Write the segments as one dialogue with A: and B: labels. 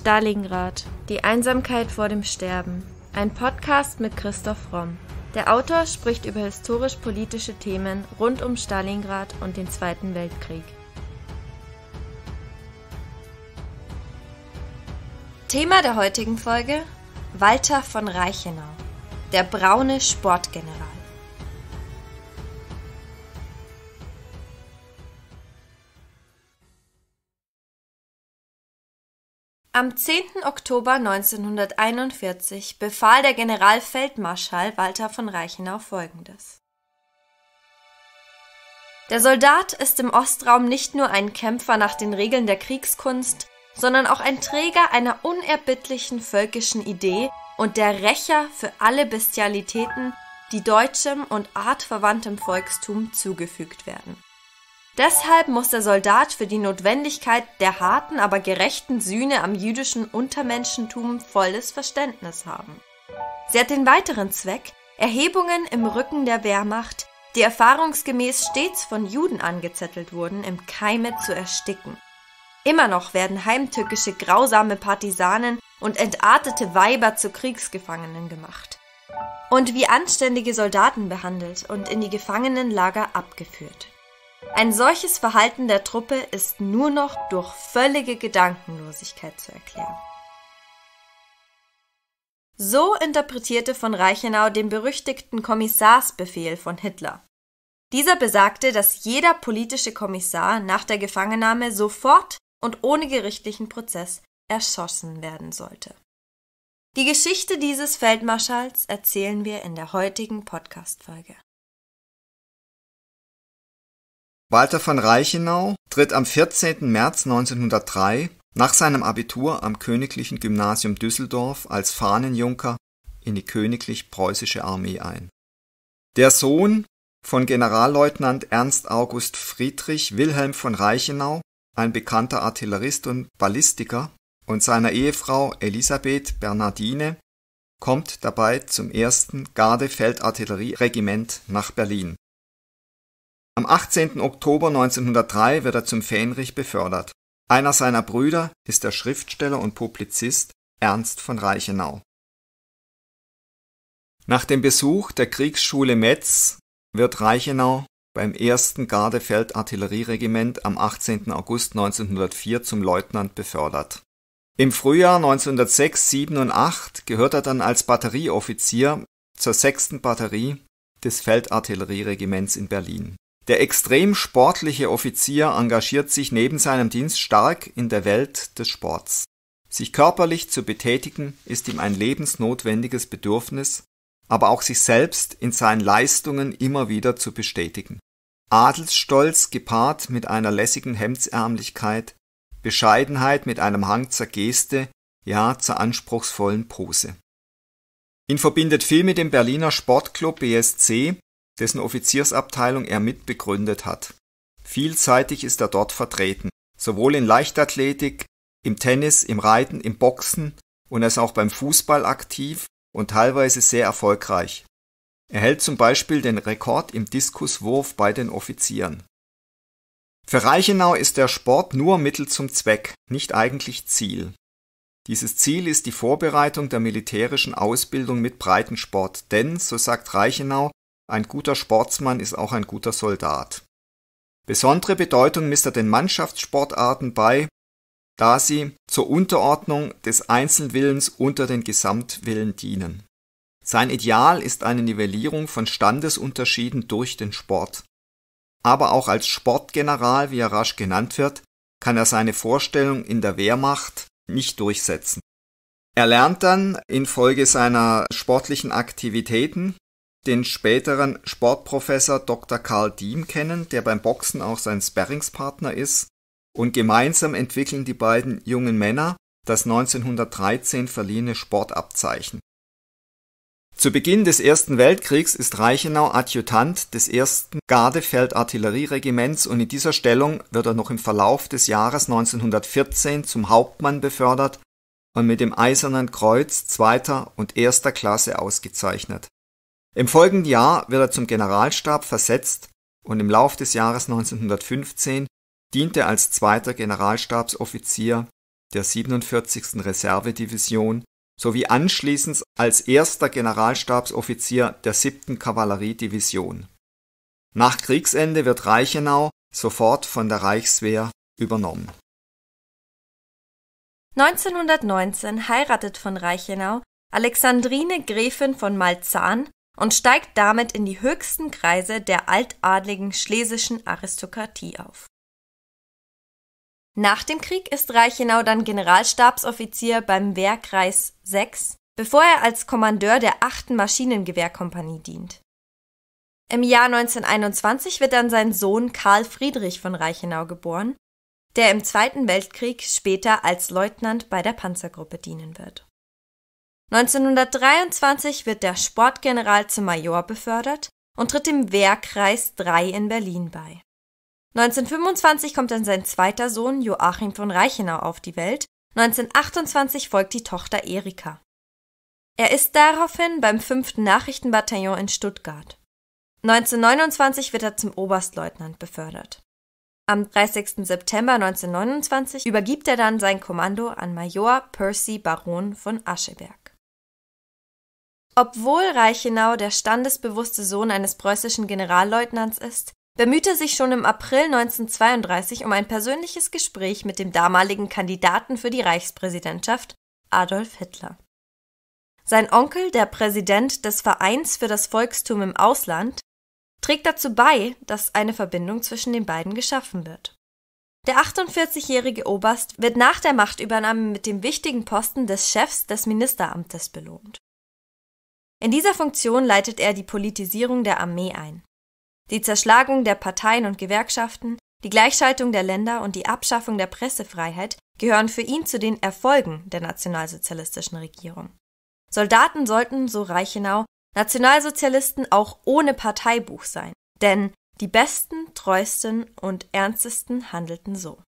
A: Stalingrad. Die Einsamkeit vor dem Sterben. Ein Podcast mit Christoph Romm. Der Autor spricht über historisch-politische Themen rund um Stalingrad und den Zweiten Weltkrieg. Thema der heutigen Folge Walter von Reichenau, der braune Sportgeneral. Am 10. Oktober 1941 befahl der Generalfeldmarschall Walter von Reichenau folgendes: Der Soldat ist im Ostraum nicht nur ein Kämpfer nach den Regeln der Kriegskunst, sondern auch ein Träger einer unerbittlichen völkischen Idee und der Rächer für alle Bestialitäten, die deutschem und artverwandtem Volkstum zugefügt werden. Deshalb muss der Soldat für die Notwendigkeit der harten, aber gerechten Sühne am jüdischen Untermenschentum volles Verständnis haben. Sie hat den weiteren Zweck, Erhebungen im Rücken der Wehrmacht, die erfahrungsgemäß stets von Juden angezettelt wurden, im Keime zu ersticken. Immer noch werden heimtückische, grausame Partisanen und entartete Weiber zu Kriegsgefangenen gemacht und wie anständige Soldaten behandelt und in die Gefangenenlager abgeführt. Ein solches Verhalten der Truppe ist nur noch durch völlige Gedankenlosigkeit zu erklären. So interpretierte von Reichenau den berüchtigten Kommissarsbefehl von Hitler. Dieser besagte, dass jeder politische Kommissar nach der Gefangennahme sofort und ohne gerichtlichen Prozess erschossen werden sollte. Die Geschichte dieses Feldmarschalls erzählen wir in der heutigen Podcast-Folge.
B: Walter von Reichenau tritt am 14. März 1903 nach seinem Abitur am Königlichen Gymnasium Düsseldorf als Fahnenjunker in die Königlich Preußische Armee ein. Der Sohn von Generalleutnant Ernst August Friedrich Wilhelm von Reichenau, ein bekannter Artillerist und Ballistiker, und seiner Ehefrau Elisabeth Bernardine kommt dabei zum ersten Garde-Feldartillerieregiment nach Berlin am 18. Oktober 1903 wird er zum Fähnrich befördert. Einer seiner Brüder ist der Schriftsteller und Publizist Ernst von Reichenau. Nach dem Besuch der Kriegsschule Metz wird Reichenau beim 1. Gardefeldartillerieregiment am 18. August 1904 zum Leutnant befördert. Im Frühjahr 1906, 7 und 8 gehört er dann als Batterieoffizier zur 6. Batterie des Feldartillerieregiments in Berlin. Der extrem sportliche Offizier engagiert sich neben seinem Dienst stark in der Welt des Sports. Sich körperlich zu betätigen ist ihm ein lebensnotwendiges Bedürfnis, aber auch sich selbst in seinen Leistungen immer wieder zu bestätigen. Adelsstolz gepaart mit einer lässigen Hemdsärmlichkeit, Bescheidenheit mit einem Hang zur Geste, ja zur anspruchsvollen Pose. Ihn verbindet viel mit dem Berliner Sportclub BSC, dessen Offiziersabteilung er mitbegründet hat. Vielseitig ist er dort vertreten, sowohl in Leichtathletik, im Tennis, im Reiten, im Boxen und er ist auch beim Fußball aktiv und teilweise sehr erfolgreich. Er hält zum Beispiel den Rekord im Diskuswurf bei den Offizieren. Für Reichenau ist der Sport nur Mittel zum Zweck, nicht eigentlich Ziel. Dieses Ziel ist die Vorbereitung der militärischen Ausbildung mit Breitensport, denn, so sagt Reichenau, ein guter Sportsmann ist auch ein guter Soldat. Besondere Bedeutung misst er den Mannschaftssportarten bei, da sie zur Unterordnung des Einzelwillens unter den Gesamtwillen dienen. Sein Ideal ist eine Nivellierung von Standesunterschieden durch den Sport. Aber auch als Sportgeneral, wie er rasch genannt wird, kann er seine Vorstellung in der Wehrmacht nicht durchsetzen. Er lernt dann infolge seiner sportlichen Aktivitäten den späteren Sportprofessor Dr. Karl Diem kennen, der beim Boxen auch sein Sparringspartner ist. Und gemeinsam entwickeln die beiden jungen Männer das 1913 verliehene Sportabzeichen. Zu Beginn des Ersten Weltkriegs ist Reichenau Adjutant des ersten Gardefeldartillerieregiments und in dieser Stellung wird er noch im Verlauf des Jahres 1914 zum Hauptmann befördert und mit dem Eisernen Kreuz zweiter und erster Klasse ausgezeichnet. Im folgenden Jahr wird er zum Generalstab versetzt und im Lauf des Jahres 1915 dient er als zweiter Generalstabsoffizier der 47. Reservedivision sowie anschließend als erster Generalstabsoffizier der 7. Kavalleriedivision. Nach Kriegsende wird Reichenau sofort von der Reichswehr übernommen.
A: 1919 heiratet von Reichenau Alexandrine Gräfin von Malzahn und steigt damit in die höchsten Kreise der altadligen schlesischen Aristokratie auf. Nach dem Krieg ist Reichenau dann Generalstabsoffizier beim Wehrkreis 6, bevor er als Kommandeur der 8. Maschinengewehrkompanie dient. Im Jahr 1921 wird dann sein Sohn Karl Friedrich von Reichenau geboren, der im Zweiten Weltkrieg später als Leutnant bei der Panzergruppe dienen wird 1923 wird der Sportgeneral zum Major befördert und tritt dem Wehrkreis 3 in Berlin bei. 1925 kommt dann sein zweiter Sohn Joachim von Reichenau auf die Welt, 1928 folgt die Tochter Erika. Er ist daraufhin beim 5. Nachrichtenbataillon in Stuttgart. 1929 wird er zum Oberstleutnant befördert. Am 30. September 1929 übergibt er dann sein Kommando an Major Percy Baron von Ascheberg. Obwohl Reichenau der standesbewusste Sohn eines preußischen Generalleutnants ist, bemüht er sich schon im April 1932 um ein persönliches Gespräch mit dem damaligen Kandidaten für die Reichspräsidentschaft, Adolf Hitler. Sein Onkel, der Präsident des Vereins für das Volkstum im Ausland, trägt dazu bei, dass eine Verbindung zwischen den beiden geschaffen wird. Der 48-jährige Oberst wird nach der Machtübernahme mit dem wichtigen Posten des Chefs des Ministeramtes belohnt in dieser Funktion leitet er die Politisierung der Armee ein. Die Zerschlagung der Parteien und Gewerkschaften, die Gleichschaltung der Länder und die Abschaffung der Pressefreiheit gehören für ihn zu den Erfolgen der nationalsozialistischen Regierung. Soldaten sollten, so Reichenau, Nationalsozialisten auch ohne Parteibuch sein, denn die Besten, Treuesten und Ernstesten handelten so.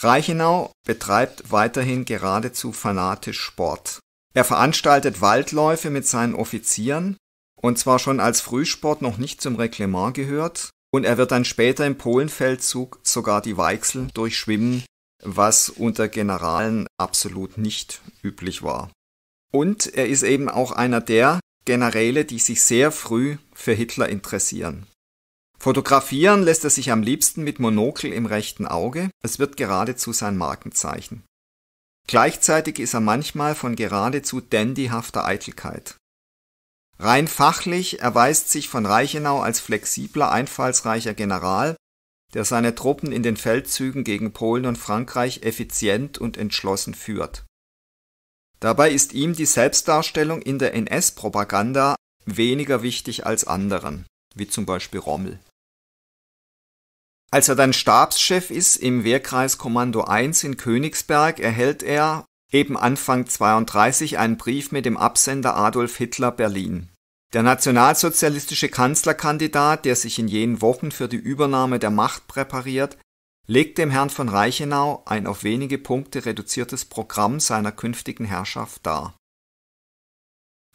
B: Reichenau betreibt weiterhin geradezu fanatisch Sport. Er veranstaltet Waldläufe mit seinen Offizieren, und zwar schon als Frühsport noch nicht zum Reglement gehört, und er wird dann später im Polenfeldzug sogar die Weichsel durchschwimmen, was unter Generalen absolut nicht üblich war. Und er ist eben auch einer der Generäle, die sich sehr früh für Hitler interessieren. Fotografieren lässt er sich am liebsten mit Monokel im rechten Auge, es wird geradezu sein Markenzeichen. Gleichzeitig ist er manchmal von geradezu dandyhafter Eitelkeit. Rein fachlich erweist sich von Reichenau als flexibler, einfallsreicher General, der seine Truppen in den Feldzügen gegen Polen und Frankreich effizient und entschlossen führt. Dabei ist ihm die Selbstdarstellung in der NS-Propaganda weniger wichtig als anderen, wie zum Beispiel Rommel. Als er dann Stabschef ist im Wehrkreiskommando 1 in Königsberg, erhält er eben Anfang 32 einen Brief mit dem Absender Adolf Hitler Berlin. Der nationalsozialistische Kanzlerkandidat, der sich in jenen Wochen für die Übernahme der Macht präpariert, legt dem Herrn von Reichenau ein auf wenige Punkte reduziertes Programm seiner künftigen Herrschaft dar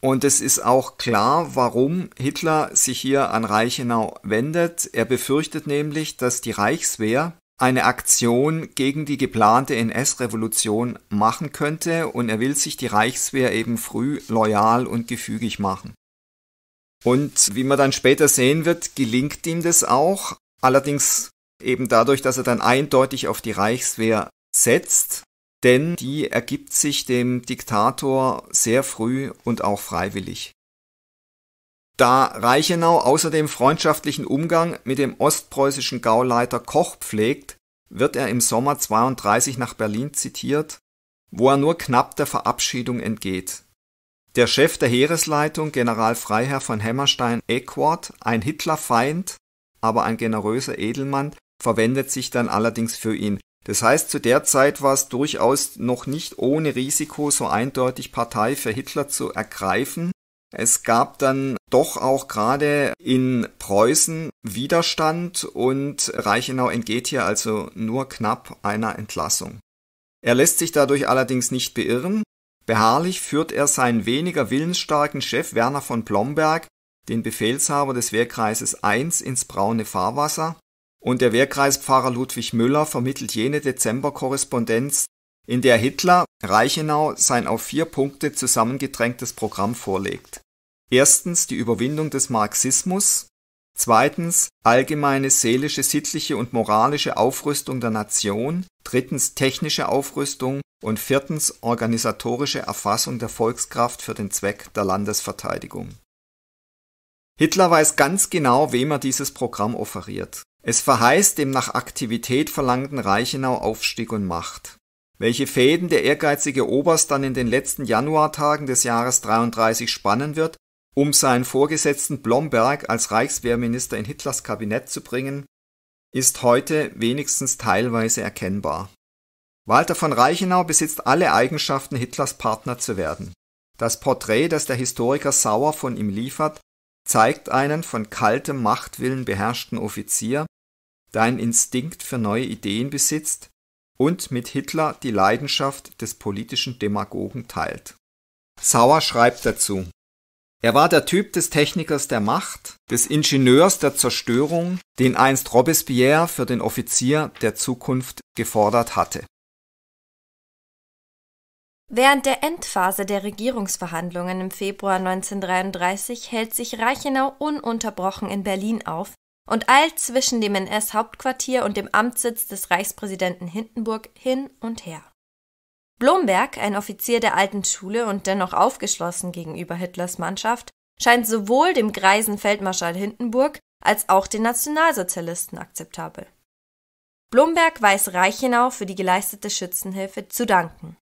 B: und es ist auch klar, warum Hitler sich hier an Reichenau wendet. Er befürchtet nämlich, dass die Reichswehr eine Aktion gegen die geplante NS-Revolution machen könnte und er will sich die Reichswehr eben früh loyal und gefügig machen. Und wie man dann später sehen wird, gelingt ihm das auch, allerdings eben dadurch, dass er dann eindeutig auf die Reichswehr setzt denn die ergibt sich dem Diktator sehr früh und auch freiwillig. Da Reichenau außerdem freundschaftlichen Umgang mit dem ostpreußischen Gauleiter Koch pflegt, wird er im Sommer 32 nach Berlin zitiert, wo er nur knapp der Verabschiedung entgeht. Der Chef der Heeresleitung, General Freiherr von Hammerstein-Eckwart, ein Hitlerfeind, aber ein generöser Edelmann, verwendet sich dann allerdings für ihn. Das heißt, zu der Zeit war es durchaus noch nicht ohne Risiko, so eindeutig Partei für Hitler zu ergreifen. Es gab dann doch auch gerade in Preußen Widerstand und Reichenau entgeht hier also nur knapp einer Entlassung. Er lässt sich dadurch allerdings nicht beirren. Beharrlich führt er seinen weniger willensstarken Chef Werner von Blomberg, den Befehlshaber des Wehrkreises I, ins braune Fahrwasser und der Wehrkreispfarrer Ludwig Müller vermittelt jene Dezemberkorrespondenz, in der Hitler Reichenau sein auf vier Punkte zusammengedrängtes Programm vorlegt. Erstens die Überwindung des Marxismus, zweitens allgemeine seelische, sittliche und moralische Aufrüstung der Nation, drittens technische Aufrüstung und viertens organisatorische Erfassung der Volkskraft für den Zweck der Landesverteidigung. Hitler weiß ganz genau, wem er dieses Programm offeriert. Es verheißt dem nach Aktivität verlangten Reichenau Aufstieg und Macht. Welche Fäden der ehrgeizige Oberst dann in den letzten Januartagen des Jahres 33 spannen wird, um seinen Vorgesetzten Blomberg als Reichswehrminister in Hitlers Kabinett zu bringen, ist heute wenigstens teilweise erkennbar. Walter von Reichenau besitzt alle Eigenschaften, Hitlers Partner zu werden. Das Porträt, das der Historiker Sauer von ihm liefert, zeigt einen von kaltem Machtwillen beherrschten Offizier, der einen Instinkt für neue Ideen besitzt und mit Hitler die Leidenschaft des politischen Demagogen teilt. Sauer schreibt dazu Er war der Typ des Technikers der Macht, des Ingenieurs der Zerstörung, den einst Robespierre für den Offizier der Zukunft gefordert hatte.
A: Während der Endphase der Regierungsverhandlungen im Februar 1933 hält sich Reichenau ununterbrochen in Berlin auf und eilt zwischen dem NS-Hauptquartier und dem Amtssitz des Reichspräsidenten Hindenburg hin und her. Blomberg, ein Offizier der alten Schule und dennoch aufgeschlossen gegenüber Hitlers Mannschaft, scheint sowohl dem greisen Feldmarschall Hindenburg als auch den Nationalsozialisten akzeptabel. Blomberg weiß Reichenau für die geleistete Schützenhilfe zu danken.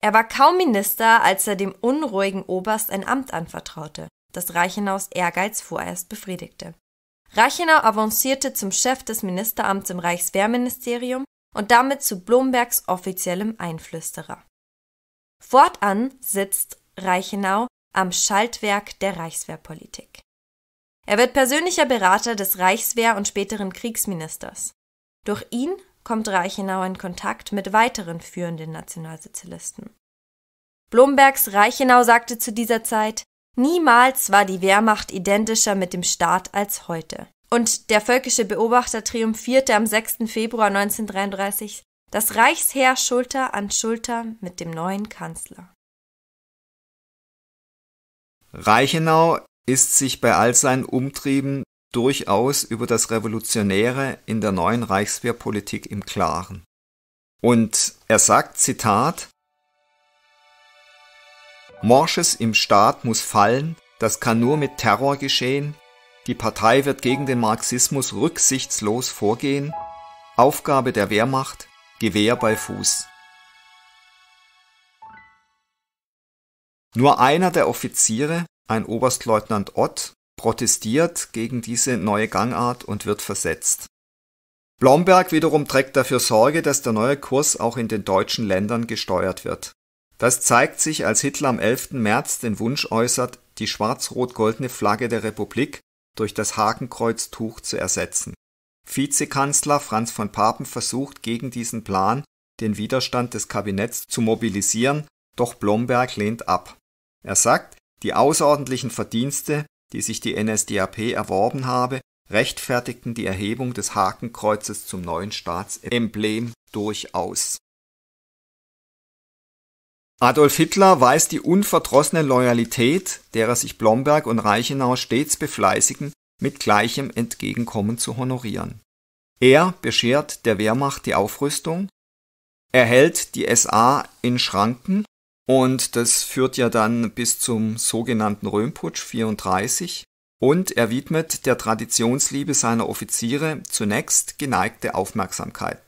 A: Er war kaum Minister, als er dem unruhigen Oberst ein Amt anvertraute, das Reichenaus Ehrgeiz vorerst befriedigte. Reichenau avancierte zum Chef des Ministeramts im Reichswehrministerium und damit zu Blombergs offiziellem Einflüsterer. Fortan sitzt Reichenau am Schaltwerk der Reichswehrpolitik. Er wird persönlicher Berater des Reichswehr- und späteren Kriegsministers. Durch ihn kommt Reichenau in Kontakt mit weiteren führenden Nationalsozialisten. Blombergs Reichenau sagte zu dieser Zeit, niemals war die Wehrmacht identischer mit dem Staat als heute. Und der völkische Beobachter triumphierte am 6. Februar 1933 das Reichsheer Schulter an Schulter mit dem neuen Kanzler.
B: Reichenau ist sich bei all seinen Umtrieben durchaus über das Revolutionäre in der neuen Reichswehrpolitik im Klaren. Und er sagt, Zitat, Morsches im Staat muss fallen, das kann nur mit Terror geschehen, die Partei wird gegen den Marxismus rücksichtslos vorgehen, Aufgabe der Wehrmacht, Gewehr bei Fuß. Nur einer der Offiziere, ein Oberstleutnant Ott, protestiert gegen diese neue Gangart und wird versetzt. Blomberg wiederum trägt dafür Sorge, dass der neue Kurs auch in den deutschen Ländern gesteuert wird. Das zeigt sich, als Hitler am 11. März den Wunsch äußert, die schwarz-rot-goldene Flagge der Republik durch das Hakenkreuztuch zu ersetzen. Vizekanzler Franz von Papen versucht gegen diesen Plan den Widerstand des Kabinetts zu mobilisieren, doch Blomberg lehnt ab. Er sagt, die außerordentlichen Verdienste die sich die NSDAP erworben habe, rechtfertigten die Erhebung des Hakenkreuzes zum neuen Staatsemblem durchaus. Adolf Hitler weiß die unverdrossene Loyalität, derer sich Blomberg und Reichenau stets befleißigen, mit gleichem Entgegenkommen zu honorieren. Er beschert der Wehrmacht die Aufrüstung, er hält die SA in Schranken und das führt ja dann bis zum sogenannten Römputsch 34. Und er widmet der Traditionsliebe seiner Offiziere zunächst geneigte Aufmerksamkeit.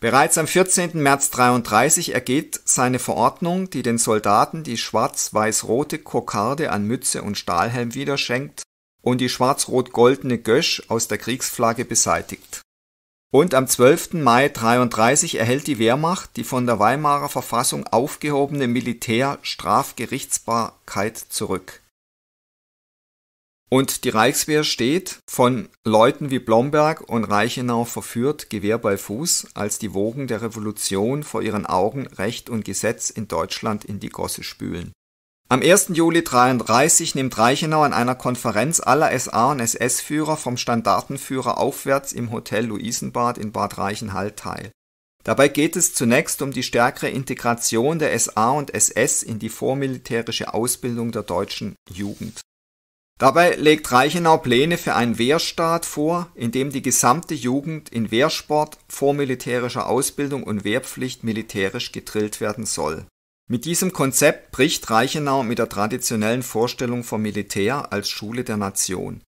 B: Bereits am 14. März 33 ergeht seine Verordnung, die den Soldaten die schwarz-weiß-rote Kokarde an Mütze und Stahlhelm wiederschenkt und die schwarz-rot-goldene Gösch aus der Kriegsflagge beseitigt. Und am 12. Mai 1933 erhält die Wehrmacht die von der Weimarer Verfassung aufgehobene Militärstrafgerichtsbarkeit zurück. Und die Reichswehr steht, von Leuten wie Blomberg und Reichenau verführt, Gewehr bei Fuß, als die Wogen der Revolution vor ihren Augen Recht und Gesetz in Deutschland in die Gosse spülen. Am 1. Juli 1933 nimmt Reichenau an einer Konferenz aller SA und SS-Führer vom Standartenführer aufwärts im Hotel Luisenbad in Bad Reichenhall teil. Dabei geht es zunächst um die stärkere Integration der SA und SS in die vormilitärische Ausbildung der deutschen Jugend. Dabei legt Reichenau Pläne für einen Wehrstaat vor, in dem die gesamte Jugend in Wehrsport, vormilitärischer Ausbildung und Wehrpflicht militärisch gedrillt werden soll mit diesem Konzept bricht Reichenau mit der traditionellen Vorstellung vom Militär als Schule der Nation.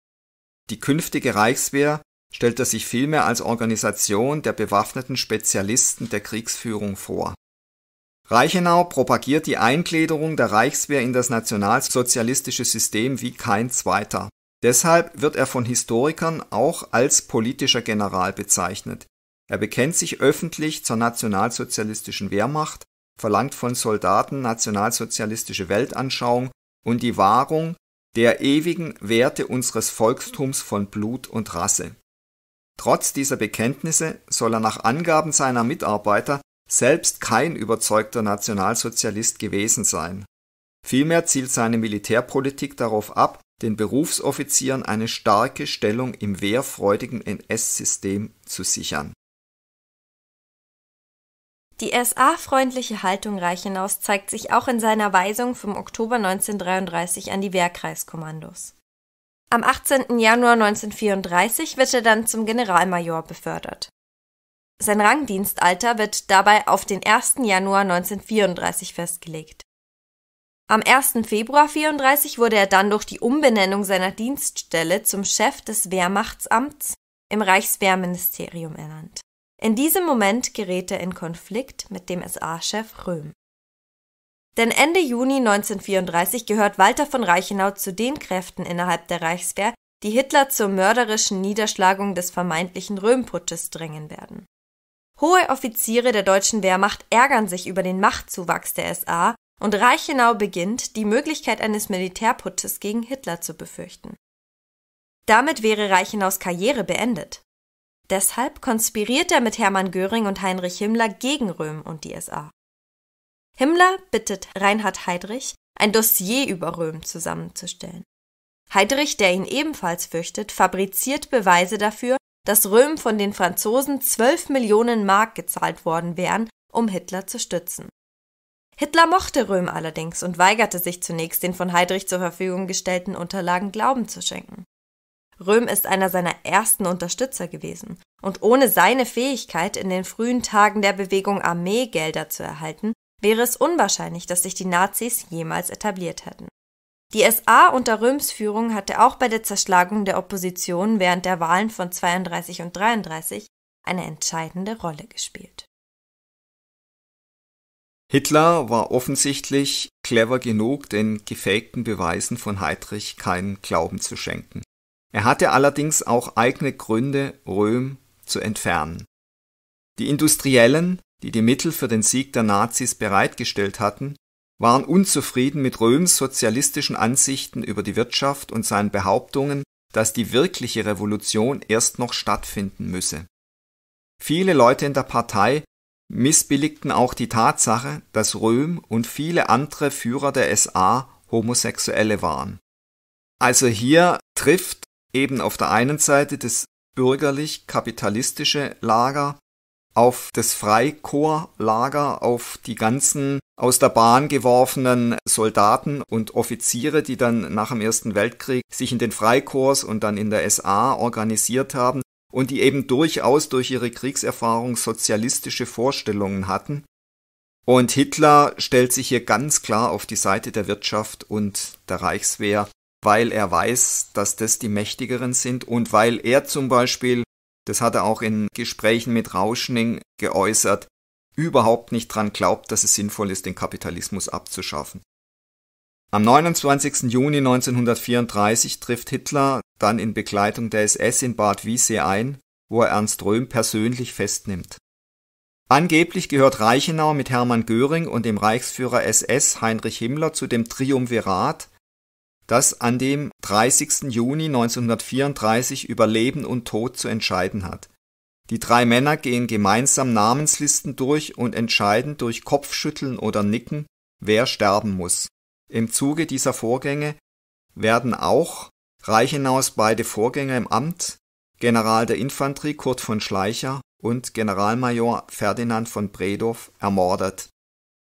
B: Die künftige Reichswehr stellt er sich vielmehr als Organisation der bewaffneten Spezialisten der Kriegsführung vor. Reichenau propagiert die Eingliederung der Reichswehr in das nationalsozialistische System wie kein zweiter. Deshalb wird er von Historikern auch als politischer General bezeichnet. Er bekennt sich öffentlich zur nationalsozialistischen Wehrmacht verlangt von Soldaten nationalsozialistische Weltanschauung und die Wahrung der ewigen Werte unseres Volkstums von Blut und Rasse. Trotz dieser Bekenntnisse soll er nach Angaben seiner Mitarbeiter selbst kein überzeugter Nationalsozialist gewesen sein. Vielmehr zielt seine Militärpolitik darauf ab, den Berufsoffizieren eine starke Stellung im wehrfreudigen NS-System zu sichern
A: die SA-freundliche Haltung Reichenaus zeigt sich auch in seiner Weisung vom Oktober 1933 an die Wehrkreiskommandos. Am 18. Januar 1934 wird er dann zum Generalmajor befördert. Sein Rangdienstalter wird dabei auf den 1. Januar 1934 festgelegt. Am 1. Februar 1934 wurde er dann durch die Umbenennung seiner Dienststelle zum Chef des Wehrmachtsamts im Reichswehrministerium ernannt. In diesem Moment gerät er in Konflikt mit dem SA-Chef Röhm. Denn Ende Juni 1934 gehört Walter von Reichenau zu den Kräften innerhalb der Reichswehr, die Hitler zur mörderischen Niederschlagung des vermeintlichen Röhmputsches drängen werden. Hohe Offiziere der deutschen Wehrmacht ärgern sich über den Machtzuwachs der SA und Reichenau beginnt, die Möglichkeit eines Militärputsches gegen Hitler zu befürchten. Damit wäre Reichenaus Karriere beendet. Deshalb konspiriert er mit Hermann Göring und Heinrich Himmler gegen Röhm und die SA. Himmler bittet Reinhard Heydrich, ein Dossier über Röhm zusammenzustellen. Heydrich, der ihn ebenfalls fürchtet, fabriziert Beweise dafür, dass Röhm von den Franzosen 12 Millionen Mark gezahlt worden wären, um Hitler zu stützen. Hitler mochte Röhm allerdings und weigerte sich zunächst, den von Heydrich zur Verfügung gestellten Unterlagen Glauben zu schenken. Röhm ist einer seiner ersten Unterstützer gewesen, und ohne seine Fähigkeit, in den frühen Tagen der Bewegung Armeegelder zu erhalten, wäre es unwahrscheinlich, dass sich die Nazis jemals etabliert hätten. Die SA unter Röhms Führung hatte auch bei der Zerschlagung der Opposition während der Wahlen von 32 und 33 eine entscheidende Rolle gespielt.
B: Hitler war offensichtlich clever genug, den gefakten Beweisen von Heydrich keinen Glauben zu schenken. Er hatte allerdings auch eigene Gründe, Röhm zu entfernen. Die Industriellen, die die Mittel für den Sieg der Nazis bereitgestellt hatten, waren unzufrieden mit Röhms sozialistischen Ansichten über die Wirtschaft und seinen Behauptungen, dass die wirkliche Revolution erst noch stattfinden müsse. Viele Leute in der Partei missbilligten auch die Tatsache, dass Röhm und viele andere Führer der SA Homosexuelle waren. Also hier trifft eben auf der einen Seite das bürgerlich-kapitalistische Lager, auf das Freikorps-Lager, auf die ganzen aus der Bahn geworfenen Soldaten und Offiziere, die dann nach dem Ersten Weltkrieg sich in den Freikorps und dann in der SA organisiert haben und die eben durchaus durch ihre Kriegserfahrung sozialistische Vorstellungen hatten. Und Hitler stellt sich hier ganz klar auf die Seite der Wirtschaft und der Reichswehr weil er weiß, dass das die Mächtigeren sind und weil er zum Beispiel, das hat er auch in Gesprächen mit Rauschning geäußert, überhaupt nicht dran glaubt, dass es sinnvoll ist, den Kapitalismus abzuschaffen. Am 29. Juni 1934 trifft Hitler dann in Begleitung der SS in Bad Wiessee ein, wo er Ernst Röhm persönlich festnimmt. Angeblich gehört Reichenau mit Hermann Göring und dem Reichsführer SS Heinrich Himmler zu dem Triumvirat, das an dem 30. Juni 1934 über Leben und Tod zu entscheiden hat. Die drei Männer gehen gemeinsam Namenslisten durch und entscheiden durch Kopfschütteln oder Nicken, wer sterben muss. Im Zuge dieser Vorgänge werden auch Reichenaus beide Vorgänger im Amt, General der Infanterie Kurt von Schleicher und Generalmajor Ferdinand von Bredow ermordet.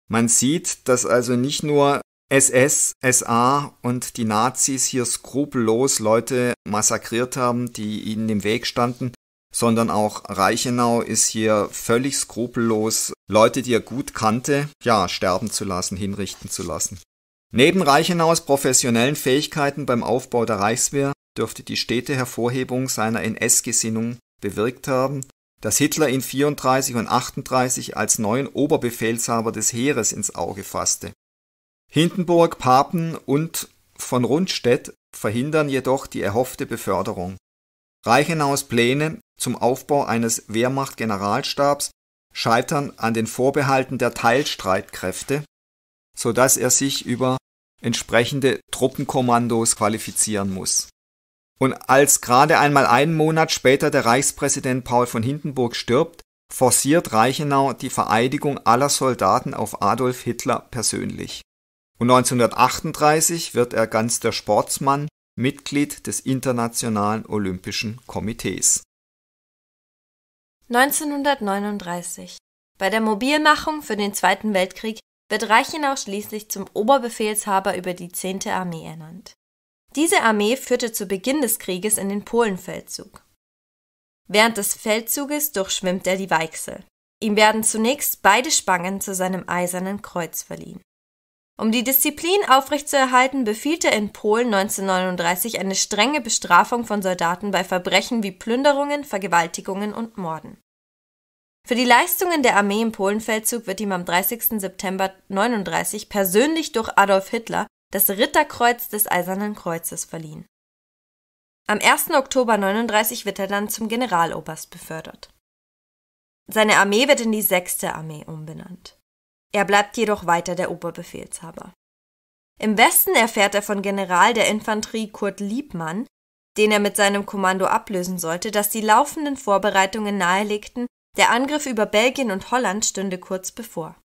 B: Man sieht, dass also nicht nur SS, SA und die Nazis hier skrupellos Leute massakriert haben, die ihnen im Weg standen, sondern auch Reichenau ist hier völlig skrupellos Leute, die er gut kannte, ja, sterben zu lassen, hinrichten zu lassen. Neben Reichenaus professionellen Fähigkeiten beim Aufbau der Reichswehr dürfte die stete Hervorhebung seiner NS-Gesinnung bewirkt haben, dass Hitler ihn 34 und 38 als neuen Oberbefehlshaber des Heeres ins Auge fasste. Hindenburg, Papen und von Rundstedt verhindern jedoch die erhoffte Beförderung. Reichenau's Pläne zum Aufbau eines Wehrmacht-Generalstabs scheitern an den Vorbehalten der Teilstreitkräfte, so dass er sich über entsprechende Truppenkommandos qualifizieren muss. Und als gerade einmal einen Monat später der Reichspräsident Paul von Hindenburg stirbt, forciert Reichenau die Vereidigung aller Soldaten auf Adolf Hitler persönlich und 1938 wird er ganz der Sportsmann, Mitglied des Internationalen Olympischen Komitees.
A: 1939. Bei der Mobilmachung für den Zweiten Weltkrieg wird Reichenau schließlich zum Oberbefehlshaber über die 10. Armee ernannt. Diese Armee führte zu Beginn des Krieges in den Polenfeldzug. Während des Feldzuges durchschwimmt er die Weichsel. Ihm werden zunächst beide Spangen zu seinem eisernen Kreuz verliehen. Um die Disziplin aufrechtzuerhalten, befiehlt er in Polen 1939 eine strenge Bestrafung von Soldaten bei Verbrechen wie Plünderungen, Vergewaltigungen und Morden. Für die Leistungen der Armee im Polenfeldzug wird ihm am 30. September 1939 persönlich durch Adolf Hitler das Ritterkreuz des Eisernen Kreuzes verliehen. Am 1. Oktober 1939 wird er dann zum Generaloberst befördert. Seine Armee wird in die 6. Armee umbenannt. Er bleibt jedoch weiter der Oberbefehlshaber. Im Westen erfährt er von General der Infanterie Kurt Liebmann, den er mit seinem Kommando ablösen sollte, dass die laufenden Vorbereitungen nahelegten, der Angriff über Belgien und Holland stünde kurz bevor.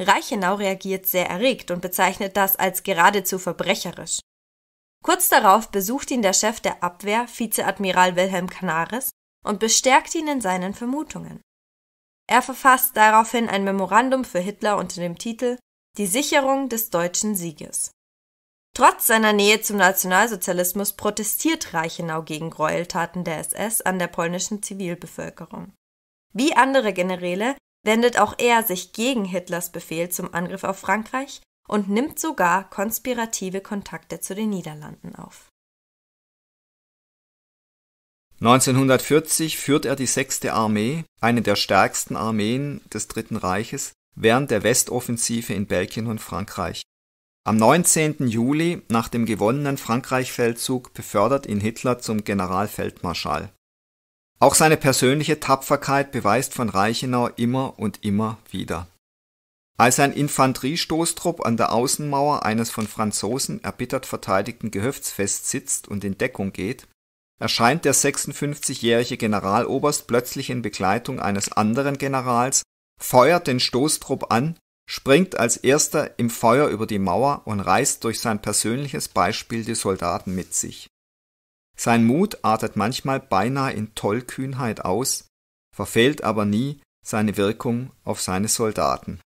A: Reichenau reagiert sehr erregt und bezeichnet das als geradezu verbrecherisch. Kurz darauf besucht ihn der Chef der Abwehr, Vizeadmiral Wilhelm Canaris, und bestärkt ihn in seinen Vermutungen. Er verfasst daraufhin ein Memorandum für Hitler unter dem Titel Die Sicherung des deutschen Sieges. Trotz seiner Nähe zum Nationalsozialismus protestiert Reichenau gegen Gräueltaten der SS an der polnischen Zivilbevölkerung. Wie andere Generäle wendet auch er sich gegen Hitlers Befehl zum Angriff auf Frankreich und nimmt sogar konspirative Kontakte zu den Niederlanden auf.
B: 1940 führt er die 6. Armee, eine der stärksten Armeen des Dritten Reiches, während der Westoffensive in Belgien und Frankreich. Am 19. Juli nach dem gewonnenen Frankreichfeldzug befördert ihn Hitler zum Generalfeldmarschall. Auch seine persönliche Tapferkeit beweist von Reichenau immer und immer wieder. Als ein Infanteriestoßtrupp an der Außenmauer eines von Franzosen erbittert verteidigten Gehöfts festsitzt und in Deckung geht erscheint der 56-jährige Generaloberst plötzlich in Begleitung eines anderen Generals, feuert den Stoßtrupp an, springt als erster im Feuer über die Mauer und reißt durch sein persönliches Beispiel die Soldaten mit sich. Sein Mut artet manchmal beinahe in Tollkühnheit aus, verfehlt aber nie seine Wirkung auf seine Soldaten.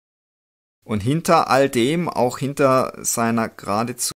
B: Und hinter all dem, auch hinter seiner geradezu